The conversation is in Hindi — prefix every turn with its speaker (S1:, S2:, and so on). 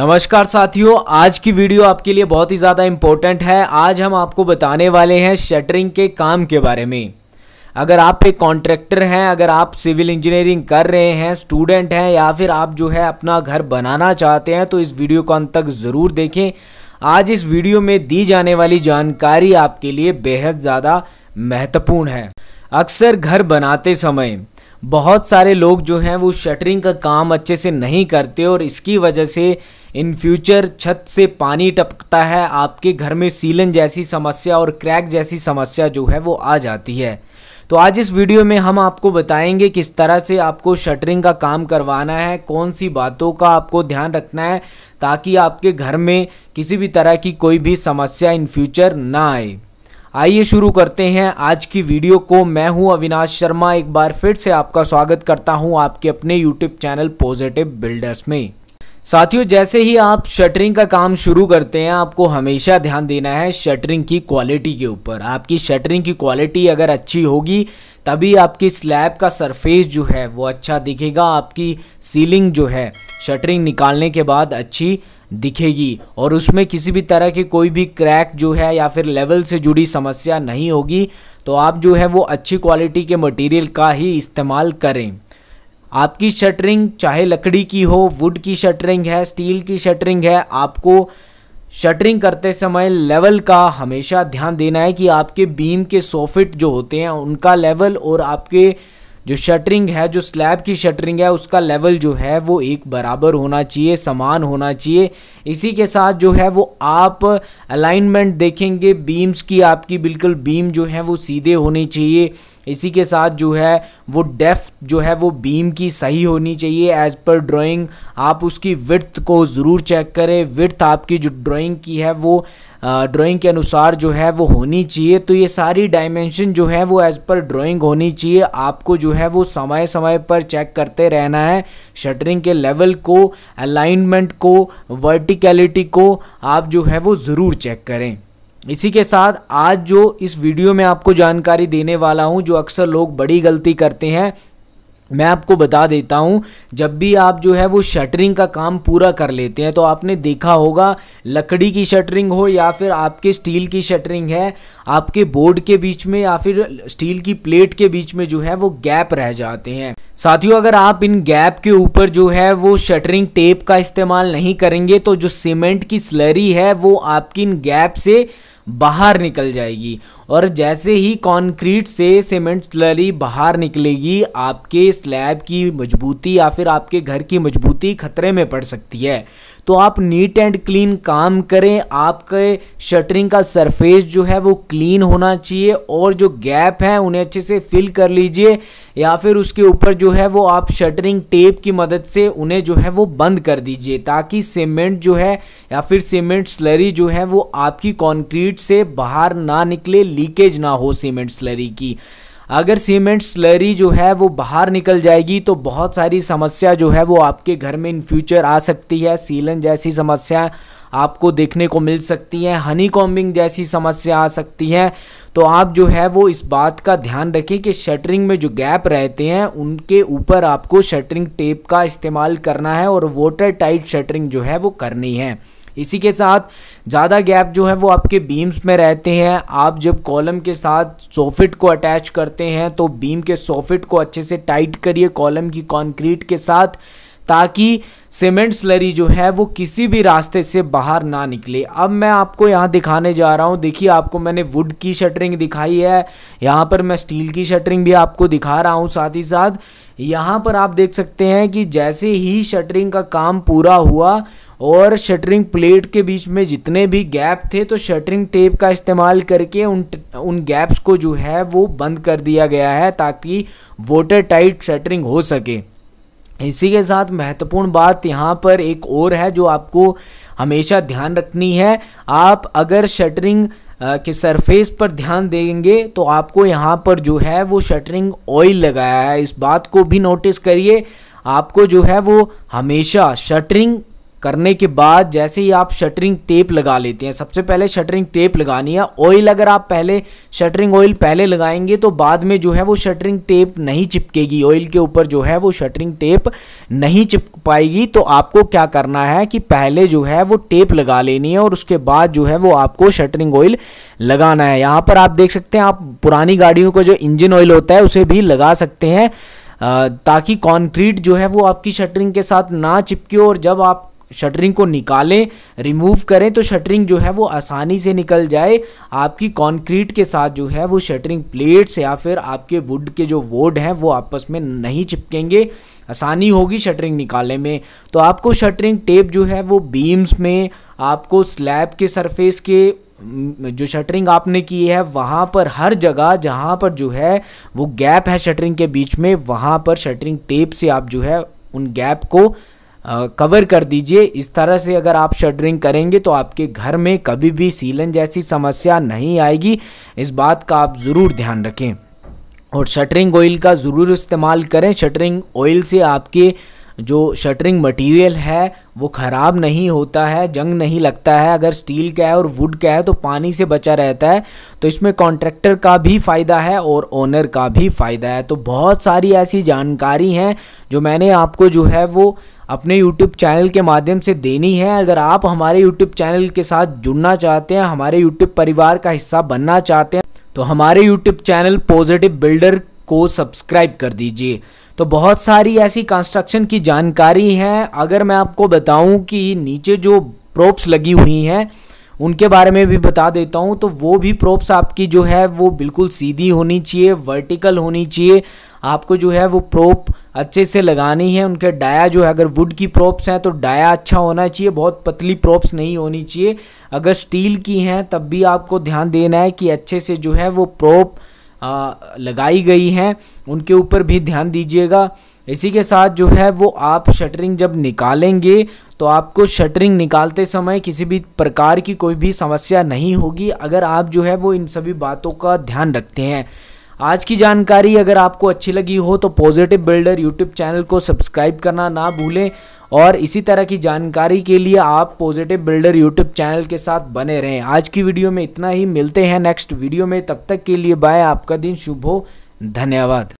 S1: नमस्कार साथियों आज की वीडियो आपके लिए बहुत ही ज़्यादा इम्पोर्टेंट है आज हम आपको बताने वाले हैं शटरिंग के काम के बारे में अगर आप एक कॉन्ट्रैक्टर हैं अगर आप सिविल इंजीनियरिंग कर रहे हैं स्टूडेंट हैं या फिर आप जो है अपना घर बनाना चाहते हैं तो इस वीडियो को अंत तक ज़रूर देखें आज इस वीडियो में दी जाने वाली जानकारी आपके लिए बेहद ज़्यादा महत्वपूर्ण है अक्सर घर बनाते समय बहुत सारे लोग जो हैं वो शटरिंग का काम अच्छे से नहीं करते और इसकी वजह से इन फ्यूचर छत से पानी टपकता है आपके घर में सीलन जैसी समस्या और क्रैक जैसी समस्या जो है वो आ जाती है तो आज इस वीडियो में हम आपको बताएंगे किस तरह से आपको शटरिंग का काम करवाना है कौन सी बातों का आपको ध्यान रखना है ताकि आपके घर में किसी भी तरह की कोई भी समस्या इन फ्यूचर ना आए आइए शुरू करते हैं आज की वीडियो को मैं हूं अविनाश शर्मा एक बार फिर से आपका स्वागत करता हूं आपके अपने यूट्यूब चैनल पॉजिटिव बिल्डर्स में साथियों जैसे ही आप शटरिंग का काम शुरू करते हैं आपको हमेशा ध्यान देना है शटरिंग की क्वालिटी के ऊपर आपकी शटरिंग की क्वालिटी अगर अच्छी होगी तभी आपकी स्लैब का सरफेस जो है वो अच्छा दिखेगा आपकी सीलिंग जो है शटरिंग निकालने के बाद अच्छी दिखेगी और उसमें किसी भी तरह की कोई भी क्रैक जो है या फिर लेवल से जुड़ी समस्या नहीं होगी तो आप जो है वो अच्छी क्वालिटी के मटेरियल का ही इस्तेमाल करें आपकी शटरिंग चाहे लकड़ी की हो वुड की शटरिंग है स्टील की शटरिंग है आपको शटरिंग करते समय लेवल का हमेशा ध्यान देना है कि आपके बीम के सोफिट जो होते हैं उनका लेवल और आपके जो शटरिंग है जो स्लैब की शटरिंग है उसका लेवल जो है वो एक बराबर होना चाहिए समान होना चाहिए इसी के साथ जो है वो आप अलाइनमेंट देखेंगे बीम्स की आपकी बिल्कुल बीम जो है वो सीधे होनी चाहिए इसी के साथ जो है वो डेफ जो है वो बीम की सही होनी चाहिए एज़ पर ड्राइंग आप उसकी विर्थ को ज़रूर चेक करें विर्थ आपकी जो ड्राइंग की है वो ड्राइंग के अनुसार जो है वो होनी चाहिए तो ये सारी डायमेंशन जो है वो एज़ पर ड्राइंग होनी चाहिए आपको जो है वो समय समय पर चेक करते रहना है शटरिंग के लेवल को अलाइनमेंट को वर्टिकलिटी को आप जो है वो ज़रूर चेक करें इसी के साथ आज जो इस वीडियो में आपको जानकारी देने वाला हूं जो अक्सर लोग बड़ी गलती करते हैं मैं आपको बता देता हूँ जब भी आप जो है वो शटरिंग का काम पूरा कर लेते हैं तो आपने देखा होगा लकड़ी की शटरिंग हो या फिर आपके स्टील की शटरिंग है आपके बोर्ड के बीच में या फिर स्टील की प्लेट के बीच में जो है वो गैप रह जाते हैं साथियों अगर आप इन गैप के ऊपर जो है वो शटरिंग टेप का इस्तेमाल नहीं करेंगे तो जो सीमेंट की स्लरी है वो आपकी इन गैप से बाहर निकल जाएगी और जैसे ही कंक्रीट से सीमेंट स्लरी बाहर निकलेगी आपके स्लैब की मजबूती या फिर आपके घर की मजबूती खतरे में पड़ सकती है तो आप नीट एंड क्लीन काम करें आपके शटरिंग का सरफेस जो है वो क्लीन होना चाहिए और जो गैप है उन्हें अच्छे से फिल कर लीजिए या फिर उसके ऊपर जो है वो आप शटरिंग टेप की मदद से उन्हें जो है वो बंद कर दीजिए ताकि सीमेंट जो है या फिर सीमेंट स्लरी जो है वो आपकी कॉन्क्रीट से बाहर ना निकले लीकेज ना हो सीमेंट स्लरी की अगर सीमेंट स्लरी जो है वो बाहर निकल जाएगी तो बहुत सारी समस्या जो है वो आपके घर में इन फ्यूचर आ सकती है सीलन जैसी समस्या आपको देखने को मिल सकती है हनी कॉम्बिंग जैसी समस्या आ सकती है तो आप जो है वो इस बात का ध्यान रखें कि शटरिंग में जो गैप रहते हैं उनके ऊपर आपको शटरिंग टेप का इस्तेमाल करना है और वाटर टाइट शटरिंग जो है वो करनी है इसी के साथ ज़्यादा गैप जो है वो आपके बीम्स में रहते हैं आप जब कॉलम के साथ सोफिट को अटैच करते हैं तो बीम के सोफिट को अच्छे से टाइट करिए कॉलम की कॉन्क्रीट के साथ ताकि सीमेंट स्लरी जो है वो किसी भी रास्ते से बाहर ना निकले अब मैं आपको यहाँ दिखाने जा रहा हूँ देखिए आपको मैंने वुड की शटरिंग दिखाई है यहाँ पर मैं स्टील की शटरिंग भी आपको दिखा रहा हूँ साथ ही साथ यहाँ पर आप देख सकते हैं कि जैसे ही शटरिंग का काम पूरा हुआ और शटरिंग प्लेट के बीच में जितने भी गैप थे तो शटरिंग टेप का इस्तेमाल करके उन उन गैप्स को जो है वो बंद कर दिया गया है ताकि वाटर टाइट शटरिंग हो सके इसी के साथ महत्वपूर्ण बात यहाँ पर एक और है जो आपको हमेशा ध्यान रखनी है आप अगर शटरिंग के सरफेस पर ध्यान देंगे तो आपको यहाँ पर जो है वो शटरिंग ऑयल लगाया है इस बात को भी नोटिस करिए आपको जो है वो हमेशा शटरिंग करने के बाद जैसे ही आप शटरिंग टेप लगा लेते हैं सबसे पहले शटरिंग टेप लगानी है ऑयल अगर आप पहले शटरिंग ऑयल पहले लगाएंगे तो बाद में जो है वो शटरिंग टेप नहीं चिपकेगी ऑयल के ऊपर जो है वो शटरिंग टेप नहीं चिपक पाएगी तो आपको क्या करना है कि पहले जो है वो टेप लगा लेनी है और उसके बाद जो है वो आपको शटरिंग ऑयल लगाना है यहाँ पर आप देख सकते हैं आप पुरानी गाड़ियों का जो इंजन ऑयल होता है उसे भी लगा सकते हैं ताकि कॉन्क्रीट जो है वो आपकी शटरिंग के साथ ना चिपके और जब आप शटरिंग को निकालें रिमूव करें तो शटरिंग जो है वो आसानी से निकल जाए आपकी कॉन्क्रीट के साथ जो है वो शटरिंग प्लेट्स या फिर आपके वुड के जो वोड हैं वो आपस में नहीं चिपकेंगे आसानी होगी शटरिंग निकालने में तो आपको शटरिंग टेप जो है वो बीम्स में आपको स्लैब के सरफेस के जो शटरिंग आपने की है वहाँ पर हर जगह जहाँ पर जो है वो गैप है शटरिंग के बीच में वहाँ पर शटरिंग टेप से आप जो है उन गैप को कवर कर दीजिए इस तरह से अगर आप शटरिंग करेंगे तो आपके घर में कभी भी सीलन जैसी समस्या नहीं आएगी इस बात का आप ज़रूर ध्यान रखें और शटरिंग ऑयल का ज़रूर इस्तेमाल करें शटरिंग ऑयल से आपके जो शटरिंग मटेरियल है वो ख़राब नहीं होता है जंग नहीं लगता है अगर स्टील का है और वुड का है तो पानी से बचा रहता है तो इसमें कॉन्ट्रैक्टर का भी फ़ायदा है और ओनर का भी फ़ायदा है तो बहुत सारी ऐसी जानकारी हैं जो मैंने आपको जो है वो अपने यूट्यूब चैनल के माध्यम से देनी है अगर आप हमारे यूट्यूब चैनल के साथ जुड़ना चाहते हैं हमारे यूट्यूब परिवार का हिस्सा बनना चाहते हैं तो हमारे यूट्यूब चैनल पॉजिटिव बिल्डर को सब्सक्राइब कर दीजिए तो बहुत सारी ऐसी कंस्ट्रक्शन की जानकारी है अगर मैं आपको बताऊं कि नीचे जो प्रोप्स लगी हुई हैं उनके बारे में भी बता देता हूं तो वो भी प्रोप्स आपकी जो है वो बिल्कुल सीधी होनी चाहिए वर्टिकल होनी चाहिए आपको जो है वो प्रोप अच्छे से लगानी है उनके डाया जो है अगर वुड की प्रोप्स हैं तो डाया अच्छा होना चाहिए बहुत पतली प्रोप्स नहीं होनी चाहिए अगर स्टील की हैं तब भी आपको ध्यान देना है कि अच्छे से जो है वो प्रोप लगाई गई हैं उनके ऊपर भी ध्यान दीजिएगा इसी के साथ जो है वो आप शटरिंग जब निकालेंगे तो आपको शटरिंग निकालते समय किसी भी प्रकार की कोई भी समस्या नहीं होगी अगर आप जो है वो इन सभी बातों का ध्यान रखते हैं आज की जानकारी अगर आपको अच्छी लगी हो तो पॉजिटिव बिल्डर यूट्यूब चैनल को सब्सक्राइब करना ना भूलें और इसी तरह की जानकारी के लिए आप पॉजिटिव बिल्डर यूट्यूब चैनल के साथ बने रहें आज की वीडियो में इतना ही मिलते हैं नेक्स्ट वीडियो में तब तक के लिए बाय आपका दिन शुभ हो धन्यवाद